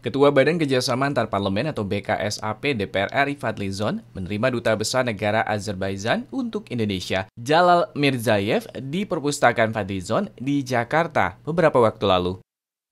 Ketua Badan Kerjasama Antar Parlemen atau BKSAP DPR RI Fadlizon menerima Duta Besar Negara Azerbaijan untuk Indonesia Jalal Mirzayev di Perpustakaan Fadlizon di Jakarta beberapa waktu lalu.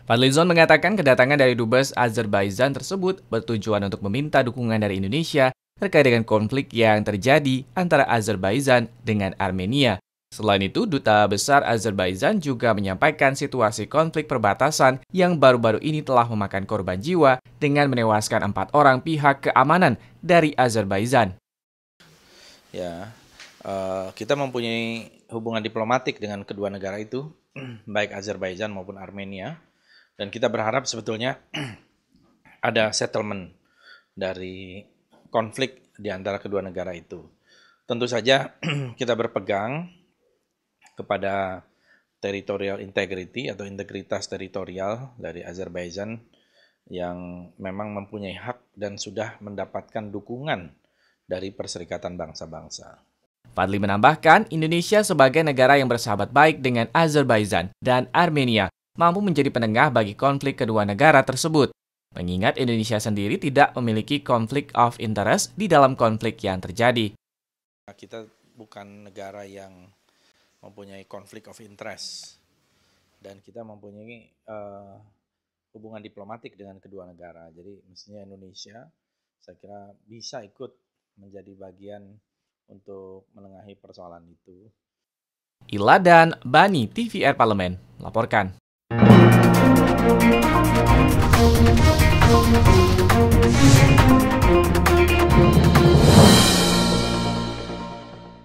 Fadlizon mengatakan kedatangan dari Dubes Azerbaijan tersebut bertujuan untuk meminta dukungan dari Indonesia terkait dengan konflik yang terjadi antara Azerbaijan dengan Armenia. Selain itu, Duta Besar Azerbaijan juga menyampaikan situasi konflik perbatasan yang baru-baru ini telah memakan korban jiwa dengan menewaskan empat orang pihak keamanan dari Azerbaijan. Ya, eh, kita mempunyai hubungan diplomatik dengan kedua negara itu, baik Azerbaijan maupun Armenia, dan kita berharap sebetulnya ada settlement dari konflik di antara kedua negara itu. Tentu saja kita berpegang kepada territorial integrity atau integritas teritorial dari Azerbaijan yang memang mempunyai hak dan sudah mendapatkan dukungan dari Perserikatan Bangsa-Bangsa. Fadli menambahkan, Indonesia sebagai negara yang bersahabat baik dengan Azerbaijan dan Armenia mampu menjadi penengah bagi konflik kedua negara tersebut mengingat Indonesia sendiri tidak memiliki konflik of interest di dalam konflik yang terjadi. Kita bukan negara yang mempunyai konflik of interest dan kita mempunyai uh, hubungan diplomatik dengan kedua negara. Jadi mestinya Indonesia saya kira bisa ikut menjadi bagian untuk menengahi persoalan itu. Ila dan Bani TVR Parlemen melaporkan.